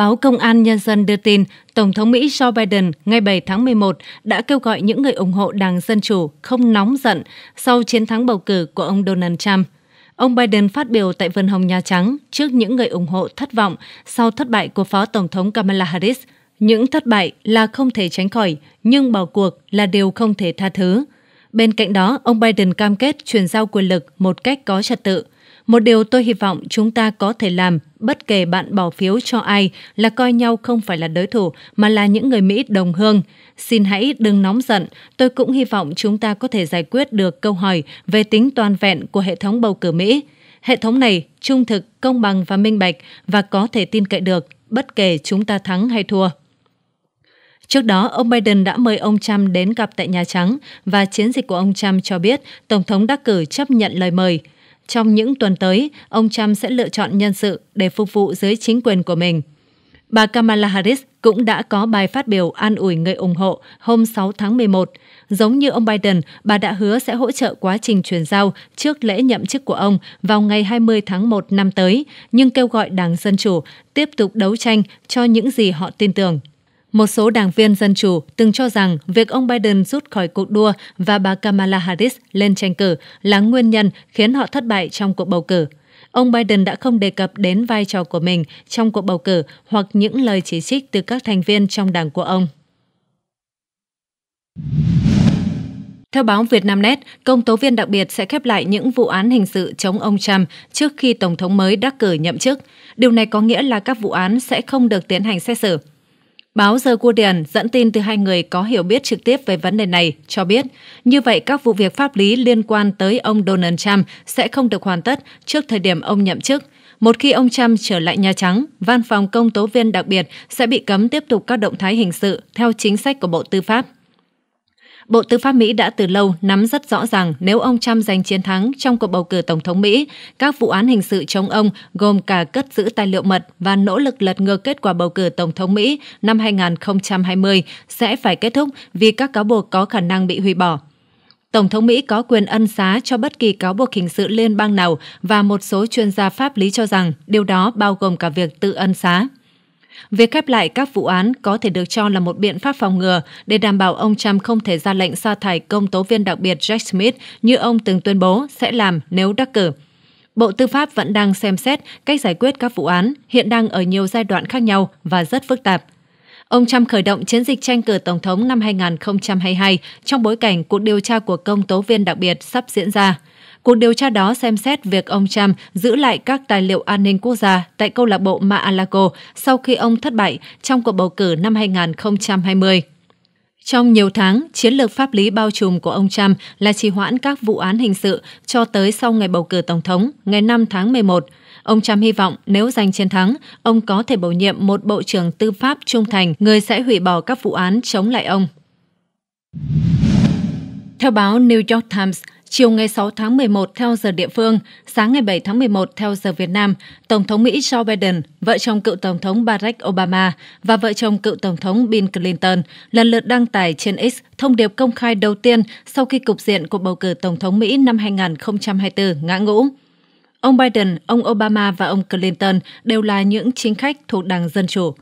Báo Công an Nhân dân đưa tin, Tổng thống Mỹ Joe Biden ngày 7 tháng 11 đã kêu gọi những người ủng hộ Đảng Dân Chủ không nóng giận sau chiến thắng bầu cử của ông Donald Trump. Ông Biden phát biểu tại Vườn Hồng Nhà Trắng trước những người ủng hộ thất vọng sau thất bại của Phó Tổng thống Kamala Harris. Những thất bại là không thể tránh khỏi, nhưng bỏ cuộc là điều không thể tha thứ. Bên cạnh đó, ông Biden cam kết chuyển giao quyền lực một cách có trật tự – một điều tôi hy vọng chúng ta có thể làm, bất kể bạn bỏ phiếu cho ai, là coi nhau không phải là đối thủ mà là những người Mỹ đồng hương. Xin hãy đừng nóng giận, tôi cũng hy vọng chúng ta có thể giải quyết được câu hỏi về tính toàn vẹn của hệ thống bầu cử Mỹ. Hệ thống này trung thực, công bằng và minh bạch và có thể tin cậy được bất kể chúng ta thắng hay thua. Trước đó, ông Biden đã mời ông Trump đến gặp tại Nhà Trắng và chiến dịch của ông Trump cho biết Tổng thống đắc cử chấp nhận lời mời – trong những tuần tới, ông Trump sẽ lựa chọn nhân sự để phục vụ dưới chính quyền của mình. Bà Kamala Harris cũng đã có bài phát biểu an ủi người ủng hộ hôm 6 tháng 11. Giống như ông Biden, bà đã hứa sẽ hỗ trợ quá trình chuyển giao trước lễ nhậm chức của ông vào ngày 20 tháng 1 năm tới, nhưng kêu gọi Đảng Dân Chủ tiếp tục đấu tranh cho những gì họ tin tưởng. Một số đảng viên Dân Chủ từng cho rằng việc ông Biden rút khỏi cuộc đua và bà Kamala Harris lên tranh cử là nguyên nhân khiến họ thất bại trong cuộc bầu cử. Ông Biden đã không đề cập đến vai trò của mình trong cuộc bầu cử hoặc những lời chỉ trích từ các thành viên trong đảng của ông. Theo báo Vietnamnet, công tố viên đặc biệt sẽ khép lại những vụ án hình sự chống ông Trump trước khi Tổng thống mới đắc cử nhậm chức. Điều này có nghĩa là các vụ án sẽ không được tiến hành xét xử. Báo The Guardian dẫn tin từ hai người có hiểu biết trực tiếp về vấn đề này cho biết, như vậy các vụ việc pháp lý liên quan tới ông Donald Trump sẽ không được hoàn tất trước thời điểm ông nhậm chức. Một khi ông Trump trở lại Nhà Trắng, văn phòng công tố viên đặc biệt sẽ bị cấm tiếp tục các động thái hình sự theo chính sách của Bộ Tư pháp. Bộ Tư pháp Mỹ đã từ lâu nắm rất rõ rằng nếu ông Trump giành chiến thắng trong cuộc bầu cử Tổng thống Mỹ, các vụ án hình sự chống ông gồm cả cất giữ tài liệu mật và nỗ lực lật ngược kết quả bầu cử Tổng thống Mỹ năm 2020 sẽ phải kết thúc vì các cáo buộc có khả năng bị hủy bỏ. Tổng thống Mỹ có quyền ân xá cho bất kỳ cáo buộc hình sự liên bang nào và một số chuyên gia pháp lý cho rằng điều đó bao gồm cả việc tự ân xá. Việc khép lại các vụ án có thể được cho là một biện pháp phòng ngừa để đảm bảo ông Trump không thể ra lệnh sa thải công tố viên đặc biệt Jack Smith như ông từng tuyên bố sẽ làm nếu đắc cử. Bộ Tư pháp vẫn đang xem xét cách giải quyết các vụ án, hiện đang ở nhiều giai đoạn khác nhau và rất phức tạp. Ông Trump khởi động chiến dịch tranh cử Tổng thống năm 2022 trong bối cảnh cuộc điều tra của công tố viên đặc biệt sắp diễn ra. Cuộc điều tra đó xem xét việc ông Trump giữ lại các tài liệu an ninh quốc gia tại câu lạc bộ Mar-a-Lago sau khi ông thất bại trong cuộc bầu cử năm 2020. Trong nhiều tháng, chiến lược pháp lý bao trùm của ông Trump là trì hoãn các vụ án hình sự cho tới sau ngày bầu cử Tổng thống, ngày 5 tháng 11, Ông Trump hy vọng nếu giành chiến thắng, ông có thể bổ nhiệm một bộ trưởng tư pháp trung thành, người sẽ hủy bỏ các vụ án chống lại ông. Theo báo New York Times, chiều ngày 6 tháng 11 theo giờ địa phương, sáng ngày 7 tháng 11 theo giờ Việt Nam, Tổng thống Mỹ Joe Biden, vợ chồng cựu Tổng thống Barack Obama và vợ chồng cựu Tổng thống Bill Clinton lần lượt đăng tải trên X thông điệp công khai đầu tiên sau khi cục diện cuộc bầu cử Tổng thống Mỹ năm 2024 ngã ngũ. Ông Biden, ông Obama và ông Clinton đều là những chính khách thuộc Đảng Dân Chủ.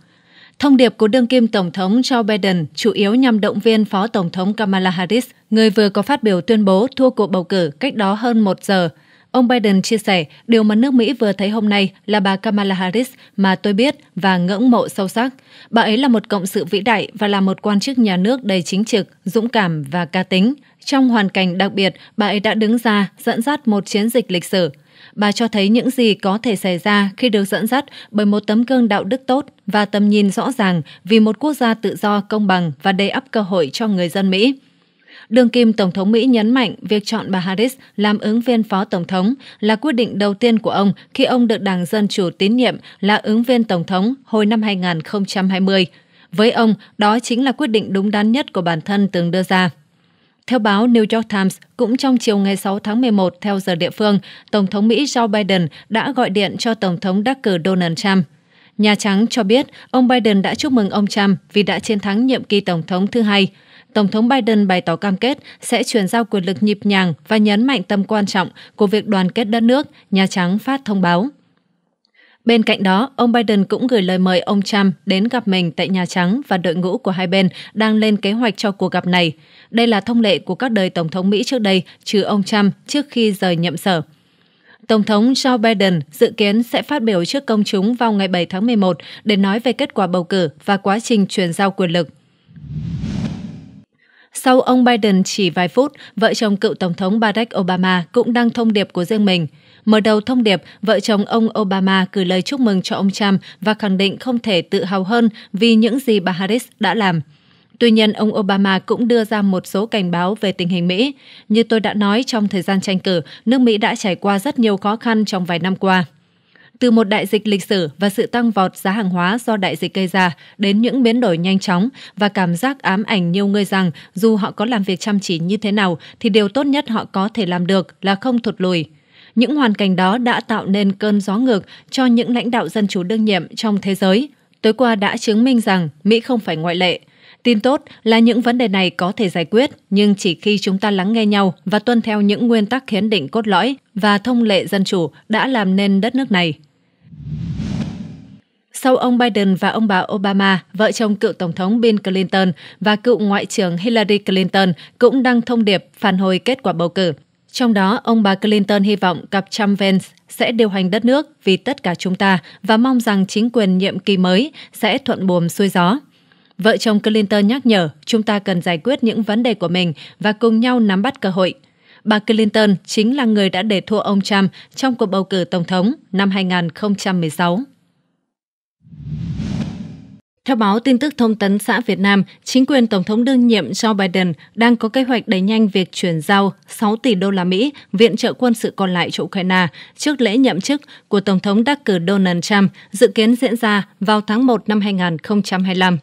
Thông điệp của đương kim Tổng thống Joe Biden chủ yếu nhằm động viên Phó Tổng thống Kamala Harris, người vừa có phát biểu tuyên bố thua cuộc bầu cử cách đó hơn một giờ. Ông Biden chia sẻ, điều mà nước Mỹ vừa thấy hôm nay là bà Kamala Harris mà tôi biết và ngưỡng mộ sâu sắc. Bà ấy là một cộng sự vĩ đại và là một quan chức nhà nước đầy chính trực, dũng cảm và ca tính. Trong hoàn cảnh đặc biệt, bà ấy đã đứng ra dẫn dắt một chiến dịch lịch sử – bà cho thấy những gì có thể xảy ra khi được dẫn dắt bởi một tấm gương đạo đức tốt và tầm nhìn rõ ràng vì một quốc gia tự do, công bằng và đầy ắp cơ hội cho người dân Mỹ. Đường kim Tổng thống Mỹ nhấn mạnh việc chọn bà Harris làm ứng viên phó Tổng thống là quyết định đầu tiên của ông khi ông được Đảng Dân Chủ tín nhiệm là ứng viên Tổng thống hồi năm 2020. Với ông, đó chính là quyết định đúng đắn nhất của bản thân từng đưa ra. Theo báo New York Times, cũng trong chiều ngày 6 tháng 11 theo giờ địa phương, Tổng thống Mỹ Joe Biden đã gọi điện cho Tổng thống đắc cử Donald Trump. Nhà Trắng cho biết ông Biden đã chúc mừng ông Trump vì đã chiến thắng nhiệm kỳ Tổng thống thứ hai. Tổng thống Biden bày tỏ cam kết sẽ chuyển giao quyền lực nhịp nhàng và nhấn mạnh tầm quan trọng của việc đoàn kết đất nước, Nhà Trắng phát thông báo. Bên cạnh đó, ông Biden cũng gửi lời mời ông Trump đến gặp mình tại Nhà Trắng và đội ngũ của hai bên đang lên kế hoạch cho cuộc gặp này. Đây là thông lệ của các đời Tổng thống Mỹ trước đây, trừ ông Trump trước khi rời nhiệm sở. Tổng thống Joe Biden dự kiến sẽ phát biểu trước công chúng vào ngày 7 tháng 11 để nói về kết quả bầu cử và quá trình chuyển giao quyền lực. Sau ông Biden chỉ vài phút, vợ chồng cựu Tổng thống Barack Obama cũng đăng thông điệp của riêng mình – Mở đầu thông điệp, vợ chồng ông Obama gửi lời chúc mừng cho ông Trump và khẳng định không thể tự hào hơn vì những gì bà Harris đã làm. Tuy nhiên, ông Obama cũng đưa ra một số cảnh báo về tình hình Mỹ. Như tôi đã nói trong thời gian tranh cử, nước Mỹ đã trải qua rất nhiều khó khăn trong vài năm qua. Từ một đại dịch lịch sử và sự tăng vọt giá hàng hóa do đại dịch gây ra đến những biến đổi nhanh chóng và cảm giác ám ảnh nhiều người rằng dù họ có làm việc chăm chỉ như thế nào thì điều tốt nhất họ có thể làm được là không thụt lùi, những hoàn cảnh đó đã tạo nên cơn gió ngược cho những lãnh đạo dân chủ đương nhiệm trong thế giới. Tối qua đã chứng minh rằng Mỹ không phải ngoại lệ. Tin tốt là những vấn đề này có thể giải quyết, nhưng chỉ khi chúng ta lắng nghe nhau và tuân theo những nguyên tắc hiến định cốt lõi và thông lệ dân chủ đã làm nên đất nước này. Sau ông Biden và ông bà Obama, vợ chồng cựu Tổng thống Bill Clinton và cựu Ngoại trưởng Hillary Clinton cũng đăng thông điệp phản hồi kết quả bầu cử. Trong đó, ông bà Clinton hy vọng cặp Trump Vance sẽ điều hành đất nước vì tất cả chúng ta và mong rằng chính quyền nhiệm kỳ mới sẽ thuận buồm xuôi gió. Vợ chồng Clinton nhắc nhở chúng ta cần giải quyết những vấn đề của mình và cùng nhau nắm bắt cơ hội. Bà Clinton chính là người đã để thua ông Trump trong cuộc bầu cử tổng thống năm 2016. Theo báo tin tức thông tấn xã Việt Nam, chính quyền Tổng thống đương nhiệm Joe Biden đang có kế hoạch đẩy nhanh việc chuyển giao 6 tỷ đô la Mỹ viện trợ quân sự còn lại cho Ukraine trước lễ nhậm chức của Tổng thống đắc cử Donald Trump dự kiến diễn ra vào tháng 1 năm 2025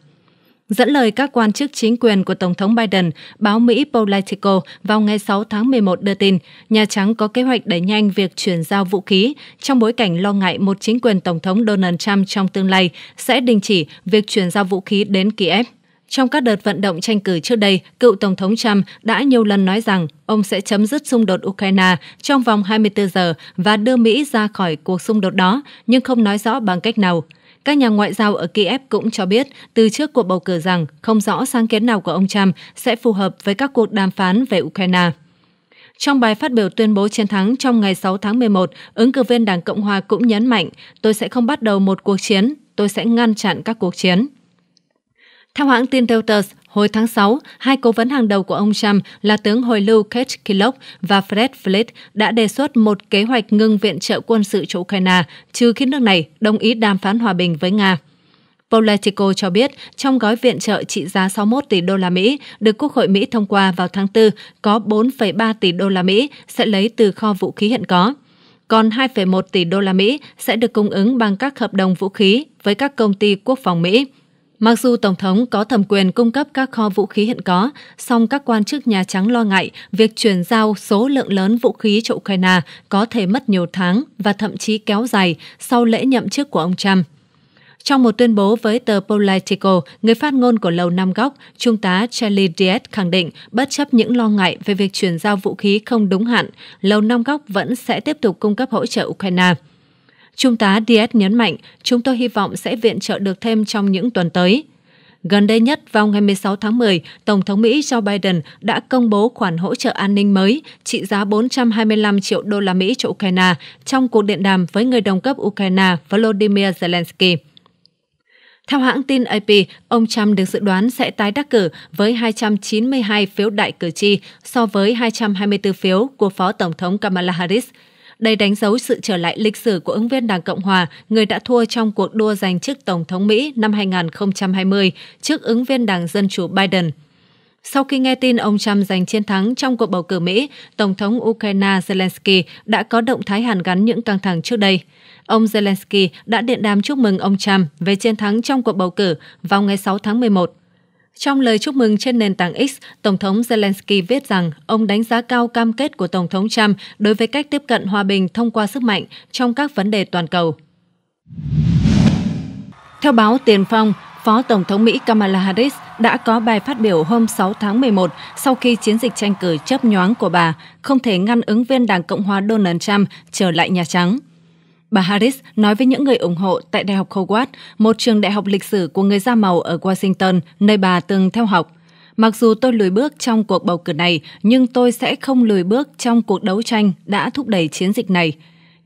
dẫn lời các quan chức chính quyền của Tổng thống Biden, báo Mỹ Politico vào ngày 6 tháng 11 đưa tin, Nhà Trắng có kế hoạch đẩy nhanh việc chuyển giao vũ khí trong bối cảnh lo ngại một chính quyền Tổng thống Donald Trump trong tương lai sẽ đình chỉ việc chuyển giao vũ khí đến Kiev. Trong các đợt vận động tranh cử trước đây, cựu Tổng thống Trump đã nhiều lần nói rằng ông sẽ chấm dứt xung đột Ukraine trong vòng 24 giờ và đưa Mỹ ra khỏi cuộc xung đột đó, nhưng không nói rõ bằng cách nào. Các nhà ngoại giao ở Kiev cũng cho biết từ trước cuộc bầu cử rằng không rõ sáng kiến nào của ông Trump sẽ phù hợp với các cuộc đàm phán về Ukraine. Trong bài phát biểu tuyên bố chiến thắng trong ngày 6 tháng 11, ứng cử viên Đảng Cộng hòa cũng nhấn mạnh, tôi sẽ không bắt đầu một cuộc chiến, tôi sẽ ngăn chặn các cuộc chiến. Theo hãng tin Reuters, Hồi tháng 6, hai cố vấn hàng đầu của ông Trump là tướng hồi lưu Kate Kellogg và Fred Flint đã đề xuất một kế hoạch ngưng viện trợ quân sự cho Ukraine, trừ khi nước này đồng ý đàm phán hòa bình với Nga. Politico cho biết trong gói viện trợ trị giá 61 tỷ đô la Mỹ được Quốc hội Mỹ thông qua vào tháng 4 có 4,3 tỷ đô la Mỹ sẽ lấy từ kho vũ khí hiện có. Còn 2,1 tỷ đô la Mỹ sẽ được cung ứng bằng các hợp đồng vũ khí với các công ty quốc phòng Mỹ. Mặc dù Tổng thống có thẩm quyền cung cấp các kho vũ khí hiện có, song các quan chức Nhà Trắng lo ngại việc chuyển giao số lượng lớn vũ khí cho Ukraine có thể mất nhiều tháng và thậm chí kéo dài sau lễ nhậm chức của ông Trump. Trong một tuyên bố với tờ Politico, người phát ngôn của Lầu Năm Góc, Trung tá Charlie Diaz khẳng định bất chấp những lo ngại về việc chuyển giao vũ khí không đúng hạn, Lầu Năm Góc vẫn sẽ tiếp tục cung cấp hỗ trợ Ukraine. Trung tá Diaz nhấn mạnh chúng tôi hy vọng sẽ viện trợ được thêm trong những tuần tới. Gần đây nhất vào ngày 16 tháng 10, Tổng thống Mỹ Joe Biden đã công bố khoản hỗ trợ an ninh mới trị giá 425 triệu đô la Mỹ cho Ukraine trong cuộc điện đàm với người đồng cấp Ukraine Volodymyr Zelensky. Theo hãng tin AP, ông Trump được dự đoán sẽ tái đắc cử với 292 phiếu đại cử tri so với 224 phiếu của Phó Tổng thống Kamala Harris. Đây đánh dấu sự trở lại lịch sử của ứng viên Đảng Cộng Hòa, người đã thua trong cuộc đua giành chức Tổng thống Mỹ năm 2020 trước ứng viên Đảng Dân Chủ Biden. Sau khi nghe tin ông Trump giành chiến thắng trong cuộc bầu cử Mỹ, Tổng thống Ukraine Zelensky đã có động thái hàn gắn những căng thẳng trước đây. Ông Zelensky đã điện đàm chúc mừng ông Trump về chiến thắng trong cuộc bầu cử vào ngày 6 tháng 11. Trong lời chúc mừng trên nền tảng X, Tổng thống Zelensky viết rằng ông đánh giá cao cam kết của Tổng thống Trump đối với cách tiếp cận hòa bình thông qua sức mạnh trong các vấn đề toàn cầu. Theo báo Tiền Phong, Phó Tổng thống Mỹ Kamala Harris đã có bài phát biểu hôm 6 tháng 11 sau khi chiến dịch tranh cử chấp nhoáng của bà không thể ngăn ứng viên Đảng Cộng hòa Donald Trump trở lại Nhà Trắng. Bà Harris nói với những người ủng hộ tại Đại học Howard, một trường đại học lịch sử của người da màu ở Washington, nơi bà từng theo học. Mặc dù tôi lùi bước trong cuộc bầu cử này, nhưng tôi sẽ không lùi bước trong cuộc đấu tranh đã thúc đẩy chiến dịch này.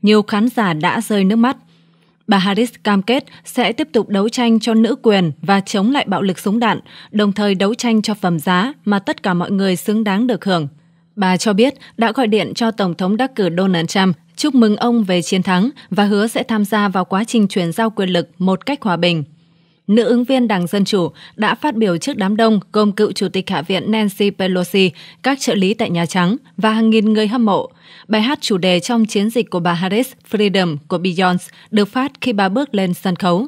Nhiều khán giả đã rơi nước mắt. Bà Harris cam kết sẽ tiếp tục đấu tranh cho nữ quyền và chống lại bạo lực súng đạn, đồng thời đấu tranh cho phẩm giá mà tất cả mọi người xứng đáng được hưởng. Bà cho biết đã gọi điện cho Tổng thống đắc cử Donald Trump chúc mừng ông về chiến thắng và hứa sẽ tham gia vào quá trình chuyển giao quyền lực một cách hòa bình. Nữ ứng viên Đảng Dân Chủ đã phát biểu trước đám đông gồm cựu Chủ tịch Hạ viện Nancy Pelosi, các trợ lý tại Nhà Trắng và hàng nghìn người hâm mộ. Bài hát chủ đề trong chiến dịch của bà Harris, Freedom của Beyoncé, được phát khi bà bước lên sân khấu.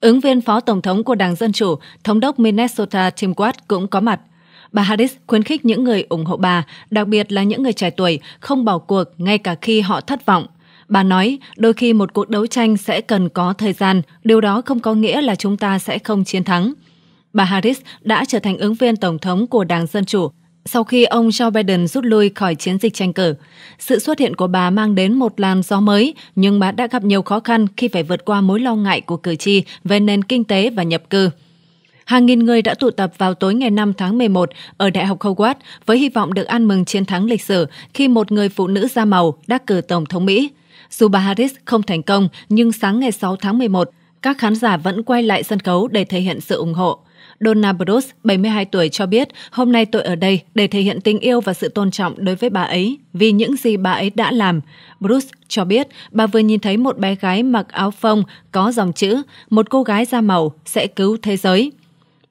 Ứng viên Phó Tổng thống của Đảng Dân Chủ, Thống đốc Minnesota Tim Watt cũng có mặt. Bà Harris khuyến khích những người ủng hộ bà, đặc biệt là những người trẻ tuổi, không bỏ cuộc ngay cả khi họ thất vọng. Bà nói, đôi khi một cuộc đấu tranh sẽ cần có thời gian, điều đó không có nghĩa là chúng ta sẽ không chiến thắng. Bà Harris đã trở thành ứng viên tổng thống của Đảng Dân Chủ sau khi ông Joe Biden rút lui khỏi chiến dịch tranh cử. Sự xuất hiện của bà mang đến một làn gió mới, nhưng bà đã gặp nhiều khó khăn khi phải vượt qua mối lo ngại của cử tri về nền kinh tế và nhập cư. Hàng nghìn người đã tụ tập vào tối ngày 5 tháng 11 ở Đại học Howard với hy vọng được ăn mừng chiến thắng lịch sử khi một người phụ nữ da màu đắc cử Tổng thống Mỹ. Dù bà Harris không thành công, nhưng sáng ngày 6 tháng 11, các khán giả vẫn quay lại sân khấu để thể hiện sự ủng hộ. Donna Bruce, 72 tuổi, cho biết hôm nay tôi ở đây để thể hiện tình yêu và sự tôn trọng đối với bà ấy vì những gì bà ấy đã làm. Bruce cho biết bà vừa nhìn thấy một bé gái mặc áo phông có dòng chữ Một cô gái da màu sẽ cứu thế giới.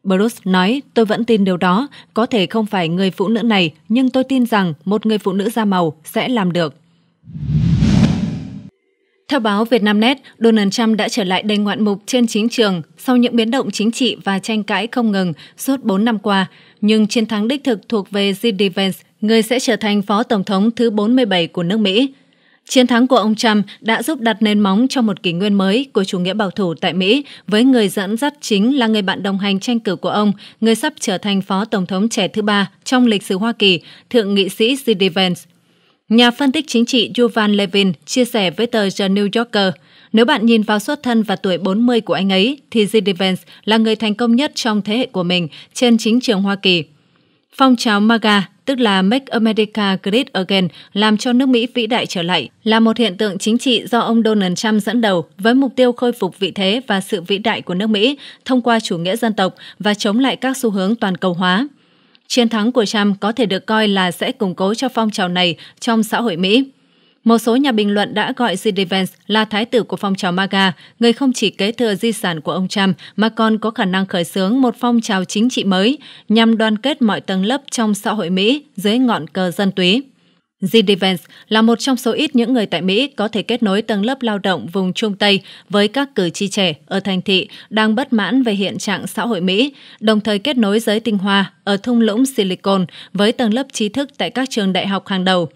Bruce nói, tôi vẫn tin điều đó, có thể không phải người phụ nữ này, nhưng tôi tin rằng một người phụ nữ da màu sẽ làm được. Theo báo Vietnamnet, Donald Trump đã trở lại đầy ngoạn mục trên chính trường sau những biến động chính trị và tranh cãi không ngừng suốt 4 năm qua, nhưng chiến thắng đích thực thuộc về j Vance, người sẽ trở thành phó tổng thống thứ 47 của nước Mỹ. Chiến thắng của ông Trump đã giúp đặt nền móng cho một kỷ nguyên mới của chủ nghĩa bảo thủ tại Mỹ, với người dẫn dắt chính là người bạn đồng hành tranh cử của ông, người sắp trở thành phó tổng thống trẻ thứ ba trong lịch sử Hoa Kỳ, thượng nghị sĩ J.D. Vance. Nhà phân tích chính trị Yuval Levin chia sẻ với tờ The New Yorker, nếu bạn nhìn vào xuất thân và tuổi 40 của anh ấy, thì J.D. Vance là người thành công nhất trong thế hệ của mình trên chính trường Hoa Kỳ. Phong trào MAGA tức là Make America Great Again, làm cho nước Mỹ vĩ đại trở lại, là một hiện tượng chính trị do ông Donald Trump dẫn đầu với mục tiêu khôi phục vị thế và sự vĩ đại của nước Mỹ thông qua chủ nghĩa dân tộc và chống lại các xu hướng toàn cầu hóa. Chiến thắng của Trump có thể được coi là sẽ củng cố cho phong trào này trong xã hội Mỹ. Một số nhà bình luận đã gọi Sid là thái tử của phong trào MAGA, người không chỉ kế thừa di sản của ông Trump mà còn có khả năng khởi xướng một phong trào chính trị mới nhằm đoàn kết mọi tầng lớp trong xã hội Mỹ dưới ngọn cờ dân túy. Sid là một trong số ít những người tại Mỹ có thể kết nối tầng lớp lao động vùng Trung Tây với các cử tri trẻ ở thành thị đang bất mãn về hiện trạng xã hội Mỹ, đồng thời kết nối giới tinh hoa ở thung lũng Silicon với tầng lớp trí thức tại các trường đại học hàng đầu –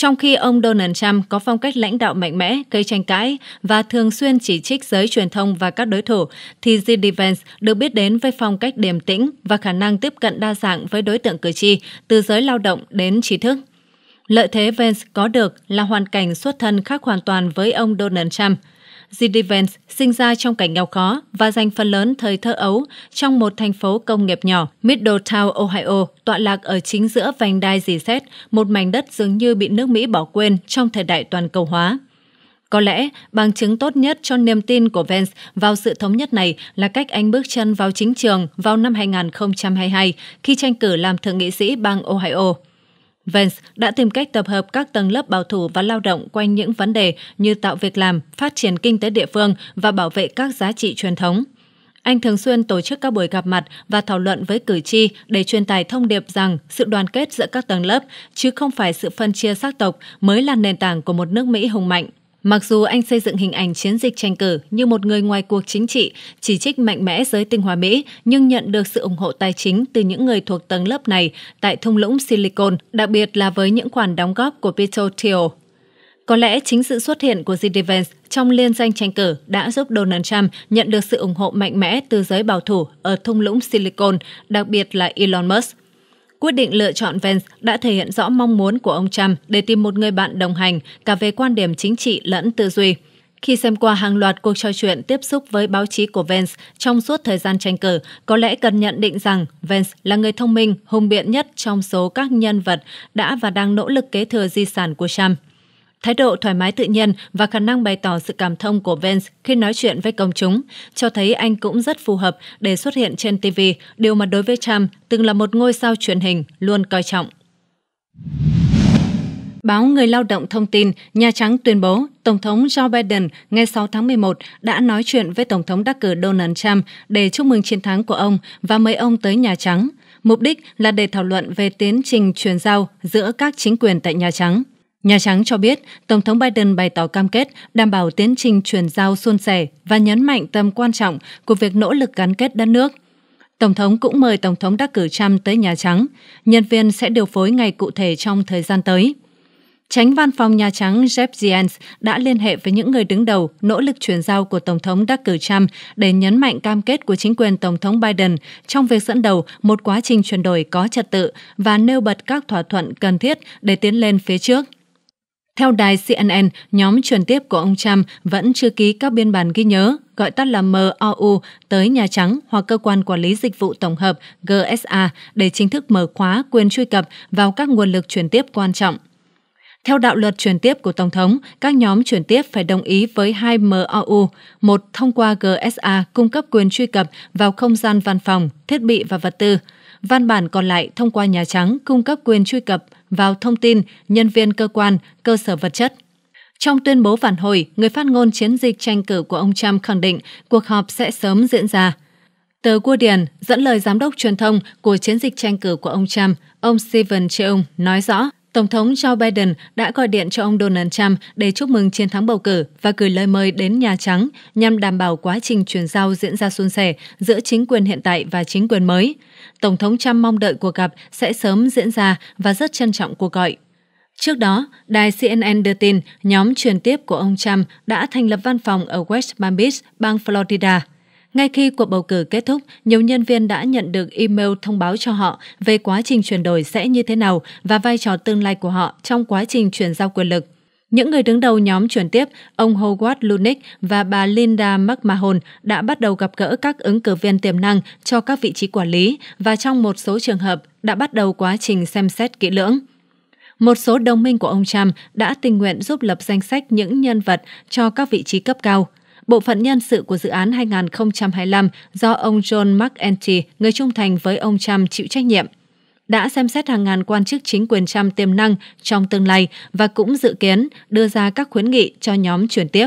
trong khi ông Donald Trump có phong cách lãnh đạo mạnh mẽ, gây tranh cãi và thường xuyên chỉ trích giới truyền thông và các đối thủ, thì J.D. được biết đến với phong cách điềm tĩnh và khả năng tiếp cận đa dạng với đối tượng cử tri, từ giới lao động đến trí thức. Lợi thế Vance có được là hoàn cảnh xuất thân khác hoàn toàn với ông Donald Trump – Gidivens sinh ra trong cảnh nghèo khó và dành phần lớn thời thơ ấu trong một thành phố công nghiệp nhỏ Middletown, Ohio, tọa lạc ở chính giữa vành đai dì xét, một mảnh đất dường như bị nước Mỹ bỏ quên trong thời đại toàn cầu hóa. Có lẽ, bằng chứng tốt nhất cho niềm tin của Vance vào sự thống nhất này là cách anh bước chân vào chính trường vào năm 2022 khi tranh cử làm thượng nghị sĩ bang Ohio. Vance đã tìm cách tập hợp các tầng lớp bảo thủ và lao động quanh những vấn đề như tạo việc làm, phát triển kinh tế địa phương và bảo vệ các giá trị truyền thống. Anh thường xuyên tổ chức các buổi gặp mặt và thảo luận với cử tri để truyền tải thông điệp rằng sự đoàn kết giữa các tầng lớp chứ không phải sự phân chia sắc tộc mới là nền tảng của một nước Mỹ hùng mạnh. Mặc dù anh xây dựng hình ảnh chiến dịch tranh cử như một người ngoài cuộc chính trị, chỉ trích mạnh mẽ giới tinh hoa Mỹ, nhưng nhận được sự ủng hộ tài chính từ những người thuộc tầng lớp này tại thung lũng Silicon, đặc biệt là với những khoản đóng góp của Peter Thiel. Có lẽ chính sự xuất hiện của J.D. trong liên danh tranh cử đã giúp Donald Trump nhận được sự ủng hộ mạnh mẽ từ giới bảo thủ ở thung lũng Silicon, đặc biệt là Elon Musk. Quyết định lựa chọn Vance đã thể hiện rõ mong muốn của ông Trump để tìm một người bạn đồng hành cả về quan điểm chính trị lẫn tư duy. Khi xem qua hàng loạt cuộc trò chuyện tiếp xúc với báo chí của Vance trong suốt thời gian tranh cử, có lẽ cần nhận định rằng Vance là người thông minh, hùng biện nhất trong số các nhân vật đã và đang nỗ lực kế thừa di sản của Trump thái độ thoải mái tự nhiên và khả năng bày tỏ sự cảm thông của Vance khi nói chuyện với công chúng, cho thấy anh cũng rất phù hợp để xuất hiện trên TV, điều mà đối với Trump từng là một ngôi sao truyền hình luôn coi trọng. Báo Người Lao động thông tin, Nhà Trắng tuyên bố Tổng thống Joe Biden ngày 6 tháng 11 đã nói chuyện với Tổng thống đắc cử Donald Trump để chúc mừng chiến thắng của ông và mời ông tới Nhà Trắng. Mục đích là để thảo luận về tiến trình chuyển giao giữa các chính quyền tại Nhà Trắng. Nhà Trắng cho biết, Tổng thống Biden bày tỏ cam kết đảm bảo tiến trình chuyển giao suôn sẻ và nhấn mạnh tầm quan trọng của việc nỗ lực gắn kết đất nước. Tổng thống cũng mời Tổng thống đắc cử Trump tới Nhà Trắng. Nhân viên sẽ điều phối ngày cụ thể trong thời gian tới. Tránh văn phòng Nhà Trắng Jeff Zients đã liên hệ với những người đứng đầu nỗ lực chuyển giao của Tổng thống đắc cử Trump để nhấn mạnh cam kết của chính quyền Tổng thống Biden trong việc dẫn đầu một quá trình chuyển đổi có trật tự và nêu bật các thỏa thuận cần thiết để tiến lên phía trước. Theo đài CNN, nhóm truyền tiếp của ông Trump vẫn chưa ký các biên bản ghi nhớ, gọi tắt là MOU, tới Nhà Trắng hoặc Cơ quan Quản lý Dịch vụ Tổng hợp GSA để chính thức mở khóa quyền truy cập vào các nguồn lực truyền tiếp quan trọng. Theo đạo luật truyền tiếp của Tổng thống, các nhóm truyền tiếp phải đồng ý với hai MOU, một thông qua GSA cung cấp quyền truy cập vào không gian văn phòng, thiết bị và vật tư, văn bản còn lại thông qua Nhà Trắng cung cấp quyền truy cập vào thông tin, nhân viên cơ quan, cơ sở vật chất. Trong tuyên bố phản hồi, người phát ngôn chiến dịch tranh cử của ông Trump khẳng định cuộc họp sẽ sớm diễn ra. Tờ Guardian dẫn lời giám đốc truyền thông của chiến dịch tranh cử của ông Trump, ông Stephen Cheung nói rõ Tổng thống Joe Biden đã gọi điện cho ông Donald Trump để chúc mừng chiến thắng bầu cử và gửi lời mời đến Nhà Trắng nhằm đảm bảo quá trình chuyển giao diễn ra suôn sẻ giữa chính quyền hiện tại và chính quyền mới. Tổng thống Trump mong đợi cuộc gặp sẽ sớm diễn ra và rất trân trọng cuộc gọi. Trước đó, đài CNN đưa tin nhóm truyền tiếp của ông Trump đã thành lập văn phòng ở West Palm Beach, bang Florida – ngay khi cuộc bầu cử kết thúc, nhiều nhân viên đã nhận được email thông báo cho họ về quá trình chuyển đổi sẽ như thế nào và vai trò tương lai của họ trong quá trình chuyển giao quyền lực. Những người đứng đầu nhóm chuyển tiếp, ông Howard Lunick và bà Linda McMahon đã bắt đầu gặp gỡ các ứng cử viên tiềm năng cho các vị trí quản lý và trong một số trường hợp đã bắt đầu quá trình xem xét kỹ lưỡng. Một số đồng minh của ông Trump đã tình nguyện giúp lập danh sách những nhân vật cho các vị trí cấp cao Bộ phận nhân sự của dự án 2025 do ông John McEntee, người trung thành với ông Trump, chịu trách nhiệm đã xem xét hàng ngàn quan chức chính quyền Trump tiềm năng trong tương lai và cũng dự kiến đưa ra các khuyến nghị cho nhóm chuyển tiếp.